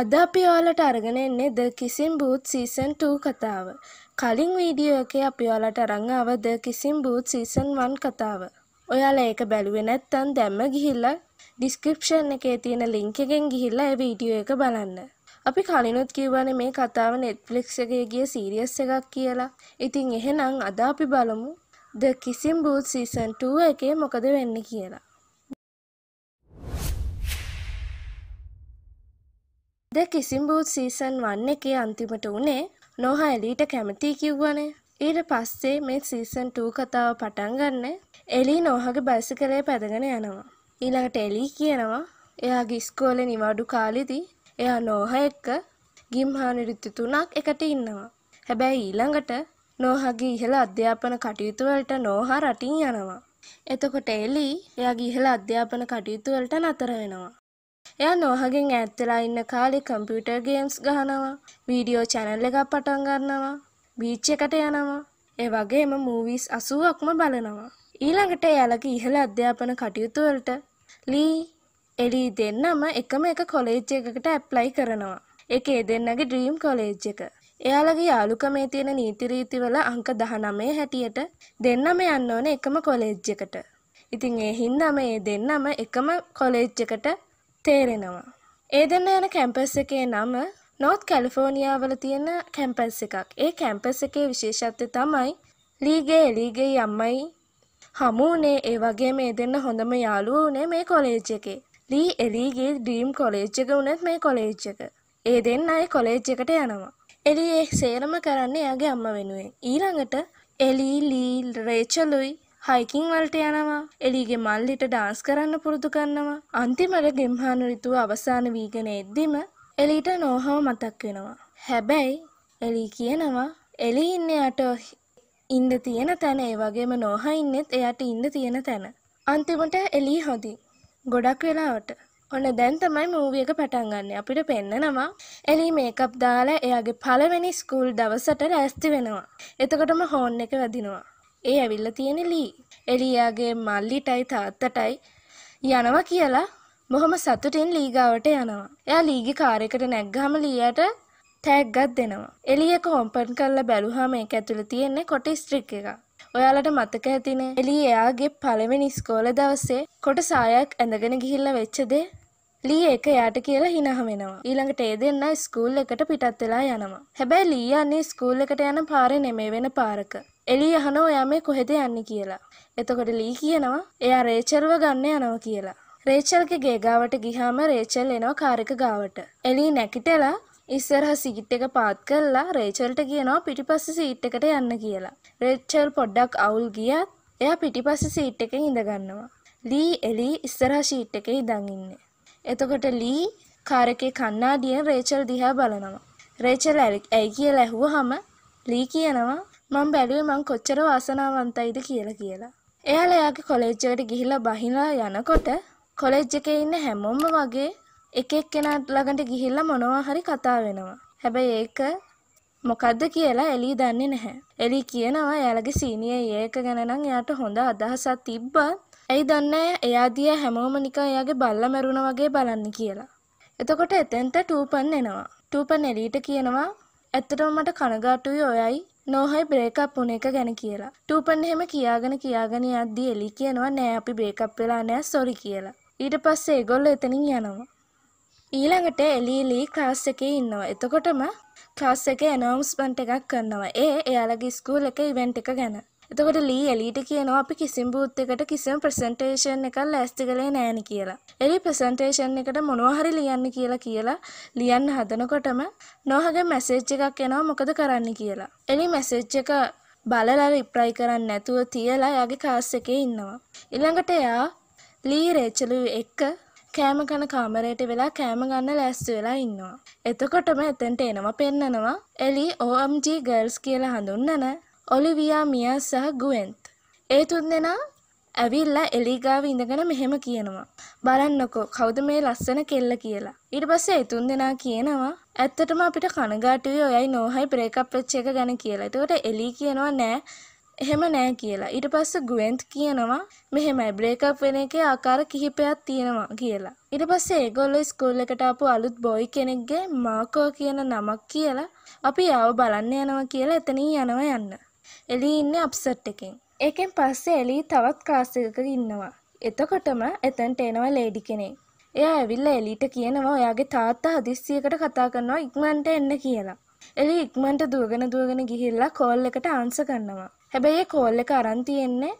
අද අපි ඔයාලට අරගෙන එන්නේ ද කිසිම් බූත් සීසන් 2 කතාව. කලින් වීඩියෝ එකේ අපි ඔයාලට අරන් ආව ද කිසිම් බූත් සීසන් 1 කතාව. ඔයාලා ඒක බැලුවේ නැත්නම් දැම්ම ගිහිල්ලා ඩිස්ක්‍රිප්ෂන් එකේ තියෙන ලින්ක් එකෙන් ගිහිල්ලා ඒ වීඩියෝ එක බලන්න. අපි කලිනුත් කියවනේ මේ කතාව Netflix එකේ ගිය සීරීස් එකක් කියලා. ඉතින් එහෙනම් අද අපි බලමු ද කිසිම් බූත් සීසන් 2 එකේ මොකද වෙන්නේ කියලා. ද කිසිම්බූත් සීසන් වන්න එකේ අන්තිමට උනේ නොහ එලීට කැමතියි කිව්වනේ. ඊට පස්සේ මේ සීසන් 2 කතාව පටන් ගන්න එලී නොහගේ බයිසිකලේ පැදගෙන යනවා. ඊළඟට එලී කියනවා එයාගේ ඉස්කෝලේ නිවාඩු කාලෙදී එයා නොහ එක්ක ගිම්හානි ඍතු තුනක් එකට ඉන්නවා. හැබැයි ඊළඟට නොහගේ ඉහළ අධ්‍යාපන කටයුතු වලට නොහ රටින් යනවා. එතකොට එලී එයාගේ ඉහළ අධ්‍යාපන කටයුතු වලට නතර වෙනවා. එයා නොහගෙන් ඈත්වෙලා ඉන්න කාලේ කම්පියුටර් ගේම්ස් ගහනවා වීඩියෝ චැනල් එකක් පටන් ගන්නවා බීච් එකට යනවා ඒ වගේම මූවිස් 80ක්ම බලනවා ඊළඟට එයාලගේ ඉහළ අධ්‍යාපන කටයුතු වලට ලී එලී දෙන්නම එකම එක කොලේජ් එකකට ඇප්ලයි කරනවා ඒක ඒ දෙන්නගේ ඩ්‍රීම් කොලේජ් එක එයාලගේ යාළුකමේ තියෙන නීති රීතිවල අංක 19 හැටියට දෙන්නම යන්න ඕනේ එකම කොලෙජ් එකට. ඉතින් ඒ හින්දාම මේ දෙන්නම එකම කොලෙජ් එකට තේරෙනවා. ඒදන්න යන කැම්පස් එකේ නම නොත් කැලිෆෝනිියාවල තියෙන කැම්පස් එකක් ඒ කැම්පස් එකේ විශේෂත්ය තමයි ලීගේ එලීගේ යම්මයි හමුනේ ඒ වගේ මේ දෙන්න හොඳම යාළුව වනේ මේ කොලේජ් එකේ ලී එලීගේ ඩ්‍රීම් කොලේජ් එක වනත් මේ කොලේජ් එක ඒ දෙන්න අය කොලේජ් එකට යනවා එලි ඒ සේරම කරන්නේ යාගේ අම්ම වෙනුවෙන් ඊළඟට එලී ලී රේචලුයි හයිකින් වලට යනවා එලීගේ මල්ලිට ඩාන්ස් කරන්න පුරුදු කරනවා අන්තිමට ගෙම්හාන රිතුව අවසාන වීගෙන එද්දිම එලීට නෝහව මතක් වෙනවා හැබැයි එලී කියනවා එලි ඉන්න යට ඉන්න තියෙන තැන ඒ වගේම නෝහ ඉන්නෙත් එයාට ඉන්න තියෙන තැන අන්තිමට එලී හොදි ගොඩක් වෙලාවට ඔන්න දැන් තමයි මූවිය එක පටන් ගන්න. අපිට පෙන්නනවා එලි මේකප් දාලා එයාගේ පළවෙනි ස්කූල් දවසට ලෑස්ති වෙනවා. එතකොටම හෝන් එක වැදිනවා. ඒ ඇවිල්ල තියෙන ලී එලියාගේ මල්ලිටයි තාත්තටයි යනවා කියලා බොහොම සතුටින් ලීගාවට යනවා. එයා ලීගි කාරයකට නැග්ගහම ලීයට තෑග්ගත් දෙනවා. එලිය කෝම්පන් කරලා බැලුහම ඒක ඇතුළේ තියෙන්නේ කොටි ස්ට්‍රික් එකක්. ඔයාලට මතක ඇතිනේ එලි එයාගේ පළවෙනි ස්කෝල දවසේ කොට සායක් ඇඳගෙන ගිහිල්ලා වෙච්ච දේ ලී එක යාට කියලා හිනහ වෙනවා. ඊළඟට ඒ දෙන්න ස්කූල් එකට පිටත් වෙලා යනවා. හැබැයි ලී යන්නේ ස්කූල් එකට යන පාරේ නෙමෙයි වෙන පාරක. එලි අහනෝ එයා මේ කොහෙද යන්නේ කියලා. එතකොට ලී කියනවා එයා රේචල්ව ගන්න යනවා කියලා. රේචල්ගේ ගේ ගාවට ගිහාම රේචල් එනවා කාර් එක ගාවට. එලි නැකිටලා ඉස්සරහ සීට් එක පාත් කරලා රේචල්ට කියනවා පිටිපස්ස සීට් එකට යන්න කියලා. රේචල් පොඩ්ඩක් අවුල් ගියත් එයා පිටිපස්ස සීට් එකේ ඉඳ ගන්නවා. ලී එලි ඉස්සරහ සීට් එකේ ඉඳන් ඉන්නේ. එතකොට ලී කාර් එකේ කණ්ණාඩියෙන් රේචල් දිහා බලනවා. රේචල් ඇයි කියලා ඇහුවහම ලී කියනවා මං බැලුවේ මං කොච්චර වාසනාවන්තයිද කියලා කියලා. එයාලා එයාගේ කොලෙජ් එකට ගිහිල්ලා බහිලා යනකොට කොලෙජ් එකේ ඉන්න හැමෝම වගේ එක එක්කෙනා ළඟට ගිහිල්ලා මොනවා හරි කතා වෙනවා. හැබැයි ඒක මොකද්ද කියලා එලී දන්නේ නැහැ. එලී කියනවා එයාලගේ සීනියර් ඒක ගැන නම් එයාට හොඳ අදහසක් තිබ්බත් ඇයි දන්නේ එයා දිහා හැමෝම නිකන් එයාගේ බල්ලා මැරුණා වගේ බලන්නේ කියලා. එතකොට එතෙන්ට ටූපන් එනවා. ටූපන් එලීට කියනවා ඇත්තටම මට කනගාටුයි ඔයයි නෝහයි බ්‍රේකප් වුණ එක ගැන කියලා. ටූපන් එහෙම කියාගෙන කියාගෙන යද්දී එලි කියනවා නෑ අපි බ්‍රේකප් වෙලා නෑ සොරි කියලා. ඊට පස්සේ ඒගොල්ලෝ එතනින් යනවා. ඊළඟට එලීලී ක්ලාස් එකේ ඉන්නවා. එතකොටම ක්ලාස් එකේ ඇනවුස්මන්ට් එකක් කරනවා. ඒ එයාලගේ ස්කූල් එකේ ඉවෙන්ට් එක ගැන. එතකොට ලී එලීට කියනවා අපි කිසිම බූත් එකට කිසිම ප්‍රසන්ටේෂන් එකක් ලෑස්ති කළේ නෑනි කියලා. එලී ප්‍රසන්ටේෂන් එකට මොනවා හරි ලියන්න කියලා කියලා ලියන්න හදනකොටම නෝහගේ මැසේජ් එකක් එනවා මොකද කරන්න කියලා. එලී මැසේජ් එක බලලා රිප්ලයි කරන්නේ නැතුව තියලා එයාගේ කාස් එකේ ඉන්නවා. ඊළඟට එයා ලී රේචලු එක්ක කෑම කන කාමරයට වෙලා කෑම ගන්න ලෑස්ති වෙලා ඉන්නවා. එතකොටම එතෙන්ට එනවා පෙන්නනවා එලී OMG girls කියලා හඳුන්වන ඔලිවියා මියා සහ ගුවෙන්ත්. ඒ තුන්දෙනා ඇවිල්ලා එලිගාව ඉඳගෙන මෙහෙම කියනවා. බලන්නකෝ කවුද මේ ලස්සන කෙල්ල කියලා. ඊට පස්සේ ඒ තුන්දෙනා කියනවා ඇත්තටම අපිට කනගාටුයි ඔයයි නෝහයි බ්‍රේකප් වෙච්ච එක ගැන කියලා. එතකොට එලි කියනවා නෑ එහෙම නෑ කියලා. ඊට පස්සේ ගුවෙන්ත් කියනවා මෙහෙමයි බ්‍රේකප් වෙන එකේ ආකාර කිහිපයක් තියෙනවා කියලා. ඊට පස්සේ ඒගොල්ලෝ ස්කූල් එකට ආපු අලුත් බොයි කෙනෙක්ගේ මාකෝ කියන නමක් කියලා අපි ආව බලන්න යනවා කියලා එතනින් යනවා යන්න. එලී ඉන්න අප්සට් එකෙන්. ඒකෙන් පස්සේ එලී තවත් ක්ලාස් එකක ඉන්නවා. එතකොටම එතනට එනවා ලේඩි කෙනෙක්. එයා ඇවිල්ලා එලීට කියනවා ඔයාගේ තාත්තා හදිස්සියකට කතා කරනවා ඉක්මනට එන්න කියලා. එලී ඉක්මනට දුවගෙන දුවගෙන ගිහිල්ලා කෝල් එකට ආන්සර් කරනවා. හැබැයි ඒ කෝල් එක අරන් තියෙන්නේ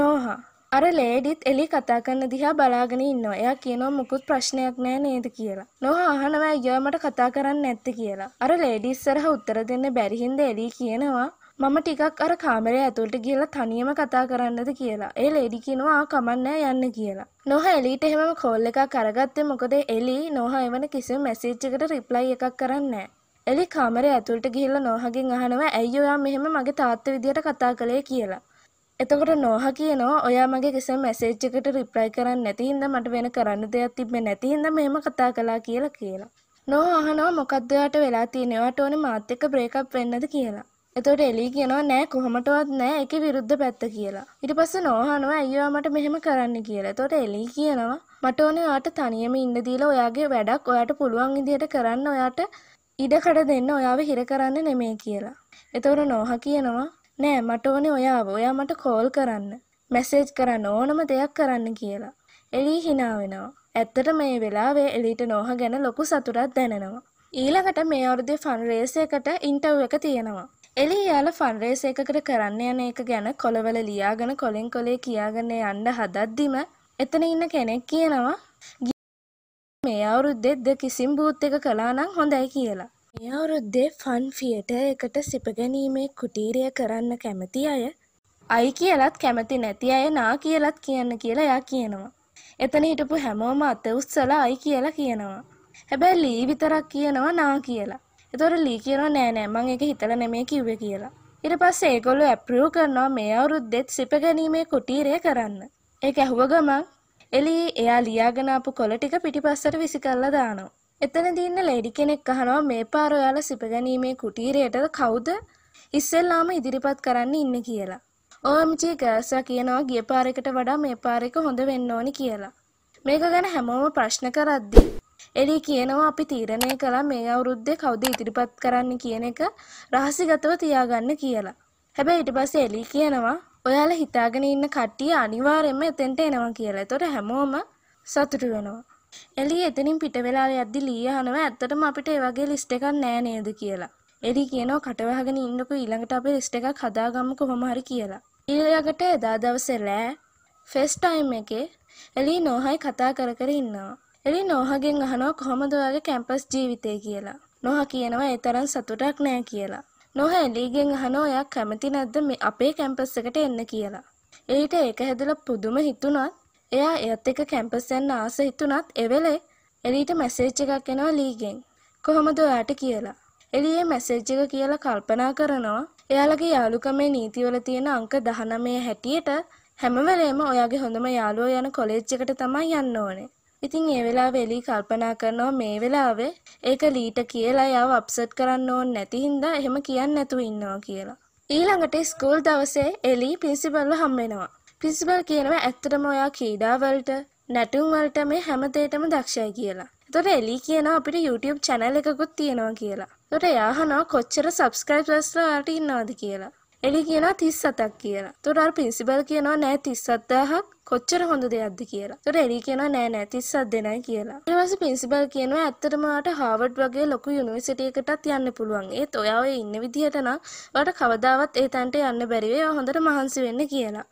නෝහා. අර ලේඩිත් එලි කතා කරන දිහා බලාගෙන ඉන්නවා. එයා කියනවා මුකුත් ප්‍රශ්නයක් නෑ නේද කියලා. නෝහා අහනවා අයියා මට කතා කරන්න නැත්තේ කියලා. අර ලේඩිස් සරහ උත්තර දෙන්න බැරි හින්දා එලි කියනවා මම ටිකක් අර කාමරය ඇතුළට කියලා තනියම කතා කරන්නද කියලා. ඒ ලේඩි කියනවා ආ කමන්නෑ යන්න කියලා. නොහ එලීට එහෙමම කෝල් එකක් අරගත්තේ මොකද එලී නොහ එවන කිසිම මැසේජ් එකකට රිප්ලයි එකක් කරන්නේ එලි කාමරය ඇතුළට ගිහිල්ලා නොහගෙන් අහනවා ඇයි ඔයා මෙහෙම මගේ තාත්තා විදියට කතා කළේ කියලා. එතකොට නොහ කියනවා ඔයා මගේ කිසිම මැසේජ් එකකට රිප්ලයි කරන්නේ නැති හින්දා මට වෙන කරන්න දෙයක් තිබ්බේ නැති හින්දා මෙහෙම කතා කළා කියලා කියලා. නොහ අහනවා මොකද්ද ඔයාට වෙලා තියෙන්නේ ඔයාට ඕනේ මාත් එක්ක බ්‍රේක් අප් වෙන්නද කියලා. එතකොට එලී කියනවා නෑ කොහොමටවත් නෑ ඒකේ විරුද්ධ පැත්ත කියලා. ඊට පස්සේ නෝහනවා අයියා මට මෙහෙම කරන්න කියලා. එතකොට එලී කියනවා මට ඕනේ ඔයාට තනියම ඉන්න දීලා ඔයාගේ වැඩක් ඔයාට පුළුවන් විදිහට කරන්න ඔයාට ඉඩකඩ දෙන්න ඔයාව හිර කරන්න නෙමෙයි කියලා. එතකොට නෝහ කියනවා නෑ මට ඕනේ ඔයාව. ඔයා මට කෝල් කරන්න, මැසේජ් කරන්න ඕනම දෙයක් කරන්න කියලා. එලී hina වෙනවා. ඇත්තට මේ වෙලාවේ එලීට නෝහ ගැන ලොකු සතුටක් දැනෙනවා. ඊළඟට මේ අවුරුද්දේ ෆන් රේස් එකට ඉන්ටර්වයුව එක තියෙනවා. එලි යාල ෆන්රේස එකකට කරන්න යන එක ගැන කොළවල ලියාගෙන කොලින් කොලේ කියාගෙන යන්න හදද්දිම එතන ඉන්න කෙනෙක් කියනවා මේ අවුරුද්දෙද්ද කිසිම් බූත් එක කළා නම් හොඳයි කියලා. මේ අවුරුද්දේ ෆන් ෆියට එකට සිප ගැනීමේ කුටීරය කරන්න කැමති අය අයි කියලත් කැමති නැති අය නා කියලත් කියන්න කියලා එයා කියනවා. එතන හිටපු හැමෝම අත උස්සලා අයි කියලා කියනවා. හැබැයි ලී විතරක් කියනවා නා කියලා. එතොට ලී කියනවා නෑනෑ මං එක හිතල නෙමේ කිව්ව කියලා ඉට පස්ස ඒගොල්ලු ඇප්‍රියෝ කරනවා මේ අවුරුද්දෙත් සිප ගැනීමේ කුටීරය කරන්න ඒ ඇහුව ගමන් එලි එයා ලියාගෙනාපු කොල ටික පිටිපස්සට විසි කරලා දානවා එතන දින්න ලෙඩි කෙනෙක් අහනවා මේ පාරොයාල සිපගැනීමේ කුටීරයටද කවුද ඉස්සෙල්ලාම ඉදිරිපත් කරන්න ඉන්න කියලා. ඕම්චි ගර්සා කියනවා ගිය පාරකට වඩා මේ පාරක හොඳ වෙන්න ඕනි කියලා. මේක ගැන හැමෝම ප්‍රශ්න කරද්දී එලි කියනවා අපි තීරණය කළා මේ අවුරුද්දේ කවුද ඉදිරිපත් කරන්න කියන එක රහසිගතව තියාගන්න කියලා. හැබැයි ඊට පස්සේ එලි කියනවා ඔයාලා හිතාගෙන ඉන්න කට්ටිය අනිවාර්යයෙන්ම එතෙන්ට එනවා කියලා. ඒතොර හැමෝම සතුටු වෙනවා. එලි එතනින් පිට වෙලා යද්දි ලී අහනවා ඇත්තටම අපිට ඒ වගේ ලිස්ට් එකක් නෑ නේද කියලා. එලි කියනවා කට වහගෙන ඉන්නකෝ ඊළඟට අපි ලිස්ට් එකක් හදාගමු කොහොම හරි කියලා. ඊළඟට එදා දවසේ ලෑ ෆෙස් ටයිම් එකේ එලි නෝහයි කතා කර කර ඉන්නවා. එලි නෝහගෙන් අහනවා කොහොමද ඔයාගේ කැම්පස් ජීවිතය කියලා. නොහ කියනවා ඒ තරම් සතුටක් නෑ කියලා. නොහ එලීගෙන් අහනවා ඔයා කැමති නැද්ද මේ අපේ කැම්පස් එකට එන්න කියලා. ඊට ඒක හැදලා පුදුම හිතුණත් එයා එයත් එක්ක කැම්පස් යන්න ආස හිතුණත් එවෙලේ එලීට මැසේජ් එකක් එනවා ලීගෙන්. කොහොමද ඔයාට කියලා. එලියේ මැසේජ් එක කියලා කල්පනා කරනවා. එයාලගේ යාළුකමේ නීතිවල තියෙන අංක 19 හැටියට හැම වෙලේම ඔයාගේ හොඳම යාළුවෝ යන කොලෙජ් එකට තමයි යන්න ඕනේ. ඉතින් ඒ වෙලාවේ එලී කල්පනා කරනවා මේ වෙලාවේ ඒක ලීට කියලා යාව අප්සෙට් කරන්න ඕනේ නැති හින්දා එහෙම කියන්නේ නැතුව ඉන්නවා කියලා. ඊළඟට ස්කූල් දවසේ එලී ප්‍රින්සිපල්ව හම් වෙනවා. ප්‍රින්සිපල් කියනවා ඇත්තටම ඔයා ක්‍රීඩාවලට නැටුම් වලට මේ හැමදේටම දක්ෂයි කියලා. එතකොට එලී කියනවා අපිට YouTube channel එකකුත් තියෙනවා කියලා. එතකොට එයා අහනවා කොච්චර subscribers ලා ඉන්නවද කියලා. එලි කියනවා තිස් සතක් කියලා. තොට අර පින්සිබල් කියනවා නෑ තිස් අත්දාහක් කොච්චර හොඳ දෙයක්ද කියලා. ඒතර එලි කියනවා නෑ නෑ 37 දෙනයි කියලා. ඊට පස්සේ ප්‍රින්සිපල් කියනවා ඇත්තටම ඔයාට හාවර්ඩ් වගේ ලොකු යුනිවර්සිටි එකකටත් යන්න පුළුවන්. ඒත් ඔයා ඔය ඉන්න විදිහට නම් ඔයාට කවදාවත් ඒ තැනට යන්න බැරි වෙයි. ඔයා හොඳට මහන්සි වෙන්න කියලා.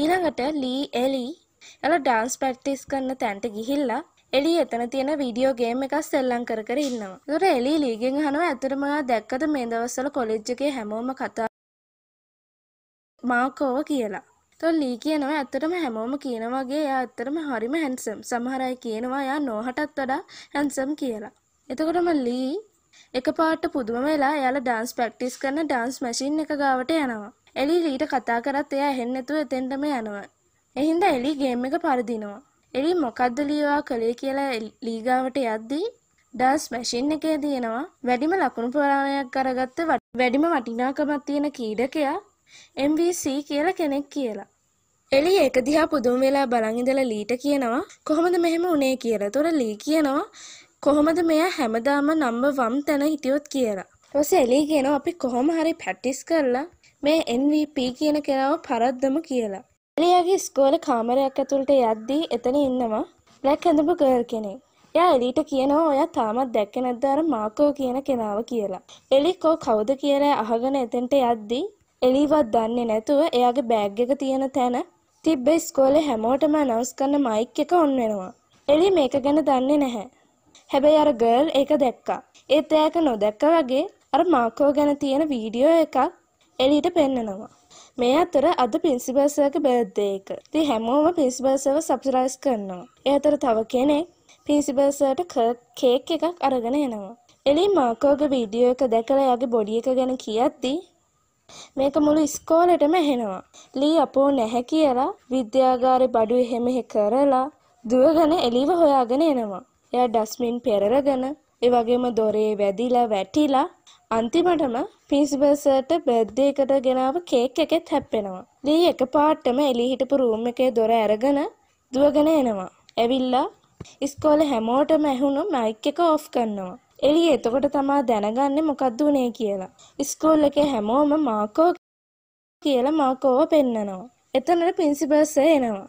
ඊළඟට ලී එලි එයාලා ඩාන්ස් ප්‍රැක්ටිස් කරන තැනට ගිහිල්ලා එලි එතන තියෙන වීඩියෝ ගේම් එකක් සෙල්ලම් කර කර ඉන්නවා. ඒතර එලි ලීගෙන් අහනවා ඇත්තටම ඔයා දැක්කද මේ දවස්වල කොලෙජ් එකේ හැමෝම කතා මාකෝව කියලා. තොල් ලී කියනවා ඇත්තටම හැමෝම කියන වගේ එයා ඇත්තටම හරිම හැන්සම්. සමහර අය කියනවා එයා නෝහටත් වඩා හැන්සම් කියලා. එතකොටම ලී එකපාරට පුදුම වෙලා එයාලා dance practice කරන dance machine එක ගාවට යනවා. එලි ලීට කතා කරත් එයා එහෙන් නැතුව එතෙන්ටම යනවා. එහින්ද එලි ගේම් එක පරදිනවා. එලි මොකද්ද ලීවා කළේ කියලා ලීගාවට යද්දී ඩාස් මැෂින් එකේ තියෙනවා වැඩිම ලකුණු ප්‍රමාණයක් අරගත්ත වැඩිම වටිනාකමක් තියෙන කීඩකයා MVC කියලා කෙනෙක් කියලා. එලි ඒක දිහා පුදුම වෙලා බලන් ඉඳලා ලීට කියනවා කොහොමද මෙහෙම උනේ කියලා. ඒතොර ලී කියනවා කොහොමද මෙයා හැමදාම නම්බර් වම් තැන හිටියොත් කියලා. ඊපස්සේ එලි කියනවා අපි කොහොම හරි ප්‍රැක්ටිස් කරලා මේ MVP කියන කෙනාව පරද්දමු කියලා. එලියාගේ ස්කෝල කාමරයක් ඇතුළට යද්දී එතන ඉන්නවා බ්ලැක් ඇඳපු ගර්ල් කෙනෙක්. එයා එලීට කියනවා ඔයා තාමත් දැක්කේ නැද්ද අර මාකෝ කියන කෙනාව කියලා. එලි කෝ කවුද කියලා අහගෙන එතෙන්ට යද්දී එලීවත් දන්නේ නැතුව එයාගේ බෑග් එක තියෙන තැන තිබ්බ ඉස්කෝලේ හැමෝටම අනවුස් කරන මයික් එක ඔන් වෙනවා. එලි මේක ගැන දන්නේ නැහැ. හැබැයි අර ගර්ල් ඒක දැක්කා. ඒත් එයා ඒක නොදැක්ක වගේ අර මාකෝ ගැන තියෙන වීඩියෝ එකක් එලියට පෙන්නනවා. මේ අතර අද පින්සිපල් සර්ගේ බර්ත්ඩේ එක. ඉතින් හැමෝම පින්සිපල් සර්ව සබ්ස්ක්‍රයිබ් කරනවා. ඒ අතර තව කෙනෙක් පින්සිපල් සර්ට කේක් එකක් අරගෙන එනවා. එලි මාකෝගේ වීඩියෝ එක දැකලා එයාගේ බොඩි එක ගැන කියද්දී මේක මුළු ඉස්කෝලෙටම ඇහෙනවා. ලී අපෝ නැහැ කියලා විද්‍යාගාරේ බඩු එහෙම කරලා දුවගෙන එළිව හොයාගෙන එනවා. එයා ඩස්මින් පෙරරගෙන ඒ වගේම දොරේ වැදිලා වැටිලා අන්තිමටම පින්ස්බර්සර්ට බර්ත්ඩේ එකට ගෙනාව කේක් එකෙත් හැප්පෙනවා. ලී එකපාරටම එළි හිටපු රූම් එකේ දොර අරගෙන දුවගෙන එනවා. ඇවිල්ලා ඉස්කෝලේ හැමෝටම ඇහුණු මයික් එක ඔෆ් කරනවා. එළිය එතකොට තමා දැනගන්නේ මොකක්ද උනේ කියලා. ස්කූල් එකේ හැමෝම මාකෝ කියලා මාකෝව පෙන්නනවා. එතනට ප්‍රින්සිපල් සර් එනවා.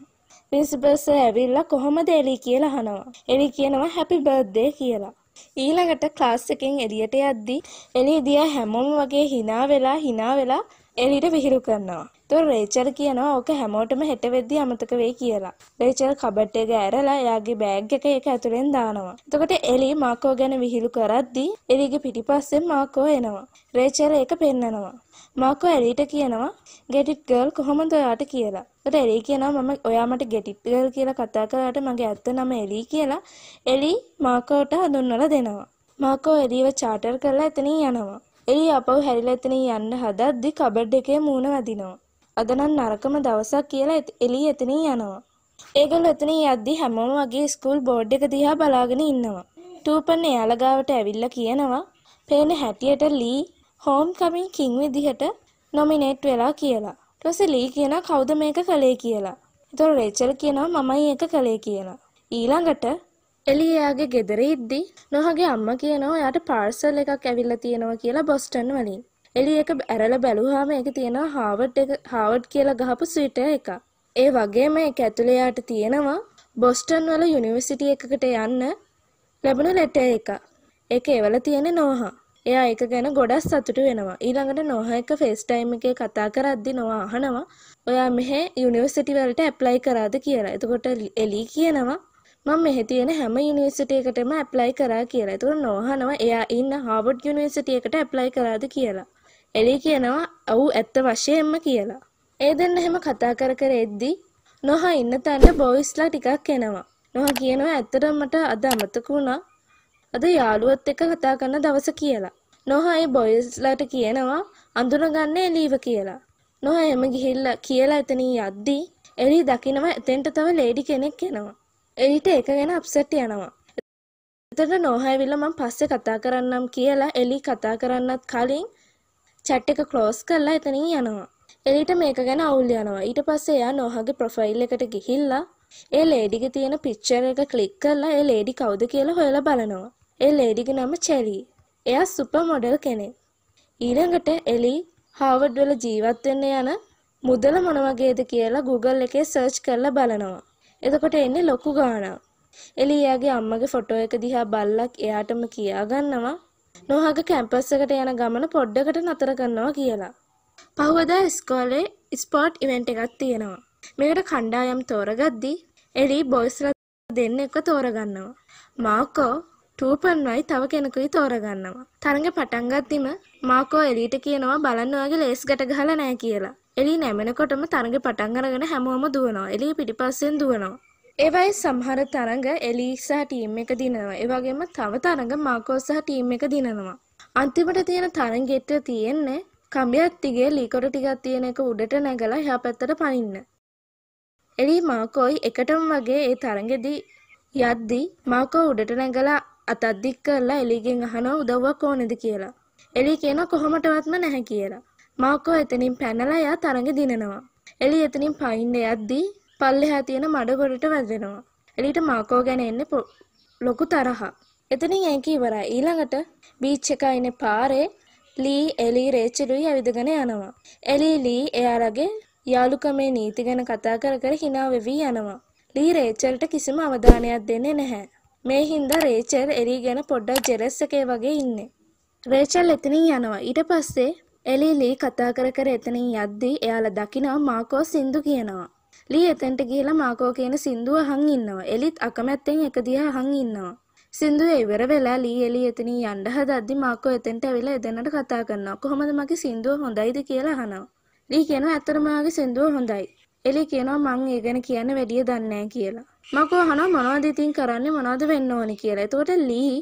ප්‍රින්සිපල් සර් ඇවිල්ලා කොහොමද එලි කියලා අහනවා. එලි කියනවා හැපි බර්ත්ඩේ කියලා. ඊළඟට ක්ලාස් එකෙන් එළියට යද්දී එළිය දිහා හැමෝම වගේ hina වෙලා hina වෙලා එළියට විහිළු කරනවා. තොර රේචල් කියනවා ඕක හැමෝටම හෙට වෙද්දී අමතක වෙයි කියලා. රේචල් කබට් එක ඇරලා එයාගේ බෑග් එක ඒක ඇතුලෙන් දානවා. එතකොට එලි මාකෝ ගැන විහිළු කරද්දී එලිගේ පිටිපස්සෙන් මාකෝ එනවා. රේචල් ඒක පෙන්නනවා. මාකෝ එලීට කියනවා get it girl කොහොමද ඔයාට කියලා. එතකොට එලි කියනවා මම ඔයා මට get it girl කියලා කතා කරාට මගේ ඇත්ත නම එලි කියලා. එලි මාකෝට හඳුන්වලා දෙනවා. මාකෝ එලිව චාටර් කරලා එතනින් යනවා. එලි අපව හැරිලා එතනින් යන්න හදද්දි කබඩ් එකේ මූණ වදිනවා. අද නම් නරකම දවසක් කියලා එළිය එතනින් යනවා. ඒගොල්ලෝ එතනින් යද්දි හැමෝම වගේ ස්කූල් බෝඩ් එක දිහා බලාගෙන ඉන්නවා. ටූපන් එයාලා ගාවට ඇවිල්ලා කියනවා පේන හැටියට ලී හෝම් කමින් කිං විදිහට නොමිනේට් වෙලා කියලා. ඊට පස්සේ ලී කියනවා කවුද මේක කළේ කියලා. ඒතකොට රේචල් කියනවා මමයි ඒක කළේ කියලා. ඊළඟට එලියාගේ ගෙදර ඉද්දි නොහගේ අම්මා කියනවා එයාට පාර්සල් එකක් ඇවිල්ලා තියෙනවා කියලා බොස්ටන් වලින්. එළි එක ඇරල බැලුවාම එක තියෙනවා හාවඩ් එක හාවඩ් කියලා ගහපු ස්විටර් එකක්. ඒ වගේම ඒක ඇතුලේ යාට තියෙනවා බොස්ටන් වල යුනිවර්සිටි එකකට යන්න ලැබුණ ලෙටර් එකක්. ඒක එවල තියෙන නෝහා. එයා ඒක ගැන ගොඩක් සතුටු වෙනවා. ඊළඟට නෝහා එක්ක ෆේස් ටයිම් එකේ කතා කරද්දි නෝහා අහනවා ඔයා මෙහි යුනිවර්සිටි වලට ඇප්ලයි කරාද කියලා. එතකොට එලි කියනවා මම මෙහි තියෙන හැම යුනිවර්සිටි එකටම ඇප්ලයි කරා කියලා. ඒතකොට නොහනවා එයා ඉන්න හාවර්ඩ් යුනිවර්සිටි එකට ඇප්ලයි කරාද කියලා. එලි කියනවා "ඔව් ඇත්ත වශයෙන්ම" කියලා. ඒ දෙන්න එහෙම කතා කර කර එද්දී නොහා ඉන්න තැනට බොයිස්ලා ටිකක් එනවා. නොහා කියනවා "ඇත්තටම මට අද අමතක වුණා. අද යාළුවත් එක්ක කතා කරන දවස කියලා." නොහා ඒ බොයිස්ලාට කියනවා "අඳුනගන්නේ එලිව" කියලා. නොහා එහෙම ගිහිල්ලා කියලා එතනින් යද්දී එලි දකිනවා එතෙන්ට තව ලේඩි කෙනෙක් එනවා. එලිට ඒක ගැන අප්සෙට් වෙනවා. එතන නොහයවිල මම පස්සේ කතා කරන්නම් කියලා එලි කතා කරන්නත් කලින් චැට් එක ක්ලෝස් කරලා එතනින් යනවා. එලිට මේක ගැන අවුල් යනවා. ඊට පස්සේ එයා නොහගේ ප්‍රොෆයිල් එකට ගිහිල්ලා ඒ ලේඩිගේ තියෙන පිච්චර එක ක්ලික් කරලා ඒ ලේඩි කවුද කියලා හොයලා බලනවා. ඒ ලේඩිගේ නම චෙරි. එයා සුපර් මොඩල් කෙනෙක්. ඊළඟට එලි හාවර්ඩ් වල ජීවත් වෙන්න යන මුදල මොන වගේද කියලා Google එකේ සර්ච් කරලා බලනවා. එතකොට එන්නේ ලොකු ගාණක්. එලි එයාගේ අම්මගේ ෆොටෝ එක දිහා බල්ලක් එයාටම කියා ගන්නවා නොහග කැම්පස් එකට යන ගමන පොඩ්ඩකට නතර කරනවා කියලා. පහුවදා ස්කෝලේ ස්පෝට් ඉවෙන්ට් එකක් තියෙනවා. මේකට කණ්ඩායම් තෝරගද්දී එලි බොයිස්ලා දෙන්න එක තෝරගන්නවා. මාකෝ ටූපන්වයි තව කෙනෙකුයි තෝරගන්නවා. තරඟ පටන් ගත්තිම මාකෝ එලීට කියනවා බලන්න ඔයගේ ලේස් ගැට ගහලා නැහැ කියලා. එලී නැමෙනකොටම තරඟ පටන් අරගෙන හැමෝම දුවනවා. එලී පිටිපස්සෙන් දුවනවා. ඒවයි සමහර තරඟ එලීසහ ටීම් එක දිනවා. ඒවගේම තව තරඟ මාකෝසහ ටීම් එක දිනනවා. අන්තිමට තියෙන තරගෙට තියෙන්නේ කම්බියත්තිගේ ලීකොට ටිකක් තියෙන එක උඩට නැගලා එහා පැත්තට පනින්න. එලී මාකෝයි එකටම වගේ ඒ තරගෙදී යද්දී මාකෝ උඩට නැගලා අතද්දික් කරලා එලිගෙන් අහනවා උදව්වක් ඕනෙද කියලා. එලි කියන කොහොමටවත්ම නැහැ කියලා. මාකෝ එතනින් පැනලා යා තරඟ දිනනවා. එලි එතනින් පයින්න යද්දී පල්ලෙහා තියෙන මඩගොඩට වැදෙනවා. එලීට මාකෝ ගැන එන්නේ ලොකු තරහා. එතනින් ඒක ඉවරයි. ඊළඟට බීච් එක ඉන්නේ පාරේ ලී එලි රේචලුයි ඇවිදගෙන යනවා. එලි ලී එයාලගේ යාළුකමේ නීති ගැන කතා කර කර hina වෙවි යනවා. ලී රේචල්ට කිසිම අවධානයක් දෙන්නේ නැහැ. මේ හින්දා රේචල් එලි ගැන පොඩ්ඩක් ජෙලස් එකේ වගේ ඉන්නේ. රේචල් එතනින් යනවා. ඊට පස්සේ එලි ලී කතා කර කර එතනින් යද්දී එයාලා දකිනවා මාකෝ සින්දු කියනවා. ලී එතෙන්ට ගිහිලා මාකෝ කියන සින්දුව අහන් ඉන්නවා. එලිත් අකමැත්තෙන් එක දිහා අහන් ඉන්නවා. සින්දුවේ ඉවර වෙලා ලී එලි එතනින් යන්න හදද්දි මාකෝ එතෙන්ට ඇවිල්ලා එදෙනට කතා කරනවා. කොහොමද මගේ සින්දුව හොඳයිද කියලා අහනවා. ලී කියනවා ඇත්තටම මාගේ සින්දුව හොඳයි. එලි කියනවා මං ඒ ගැන කියන්න වැඩිය දන්නේ කියලා. මාකෝ අහනවා මොනවද ඉතින් කරන්නේ මොනවද වෙන්න ඕනි කියලා. එතකොට ලී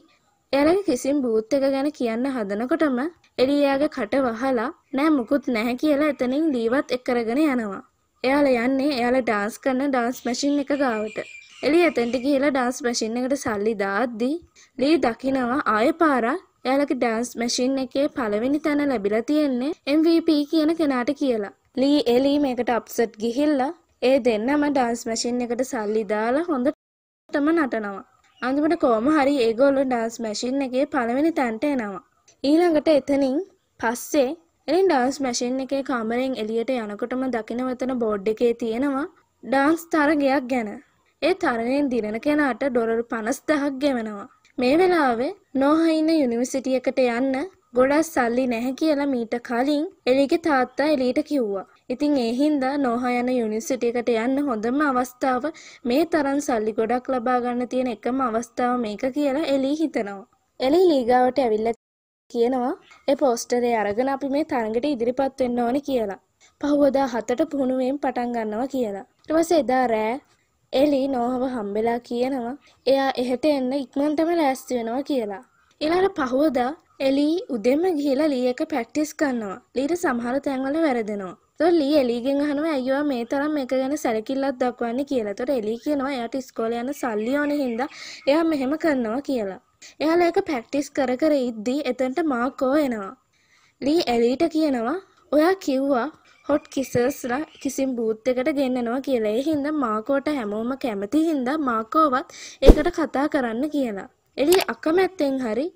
එයාලගේ කිසිම බූත් එක ගැන කියන්න හදනකොටම එලියාගේ කට වහලා නෑ මුකුත් නැහැ කියලා එතනින් දීවත් එක් කරගෙන යනවා. එයාලා යන්නේ එයාලා ඩාන්ස් කරන ඩාන්ස් මැෂින් එක ගාවට. එලි එතෙන්ට ගිහිලා ඩාන්ස් මැෂින් එකට සල්ලි දාද්දී ලී දකිනවා ආයෙ පාරක් එයාලගේ ඩාන්ස් මැෂින් එකේ පළවෙනි තැන ලැබිලා තියෙන්නේ MVP කියන කෙනාට කියලා. ලී එලි මේකට අප්සෙට් ගිහිල්ලා ඒ දෙන්නම ඩාන්ස් මැෂින් එකට සල්ලි දාලා හොඳටම නටනවා. අන්තිමට කොහොම හරි ඒගොල්ලෝ ඩාන්ස් මැෂින් එකේ පළවෙනි තැනට එනවා. ඊළඟට එතනින් පස්සේ එලින් ඩාන්ස් මැෂින් එකේ කාමරෙන් එළියට යනකොටම දකින වතන බෝඩ් එකේ තියෙනවා ඩාන්ස් තරගයක් ගැන. ඒ තරණයෙන් දිනන කෙනාට ඩොලර් 50000ක් ගෙවනවා. මේ වෙලාවේ නොහයින යුනිවර්සිටි එකට යන්න ගොඩක් සල්ලි නැහැ කියලා මීට කලින් එලිගේ තාත්තා එලියට කිව්වා. ඉතින් ඒ හින්දා නොහා යන යුනිවර්සිටි එකට යන්න හොඳම අවස්ථාව මේ තරම් සල්ලි ගොඩක් ලබා ගන්න තියෙන එකම අවස්ථාව මේක කියලා එලි හිතනවා. එලි ලීගාවට ඇවිල්ලා කියනවා ඒ පෝස්ටරේ අරගෙන අපි මේ තරඟට ඉදිරිපත් වෙන්න ඕනේ කියලා. පහුවදා හතට පුහුණුවෙන් පටන් ගන්නවා කියලා. ඊට පස්සේ එදා රෑ එලි නෝහව හම්බෙලා කියනවා එයා එහෙට එන්න ඉක්මනටම ලෑස්ති වෙනවා කියලා. ඊළඟ පහුවදා එලි උදෙම ගිහිලා ලී එක ප්‍රැක්ටිස් කරනවා. ලීට සමහර තැන්වල වැරදෙනවා. ඒතකොට ලී එලිගෙන් අහනවා අයියෝ මේ තරම් මේක ගැන සැලකිල්ලක් දක්වන්නේ කියලා. ඒතකොට එලි කියනවා එයාට ඉස්කෝලේ යන සල්ලි ඕනේ හින්දා එයා මෙහෙම කරනවා කියලා. එයාල ඒක පැක්ටිස් කර කර ඉද්දී එතනට මාකෝ එනවා. ලී එලීට කියනවා ඔයා කිව්වා හොට් කිසස්ලා කිසිම් බූත් එකට ගෙන්නනවා කියලා. ඒ හින්දා මාකෝට හැමෝම කැමති හින්දා මාකෝවත් ඒකට කතා කරන්න කියලා. එලී අකමැත්තෙන් හරි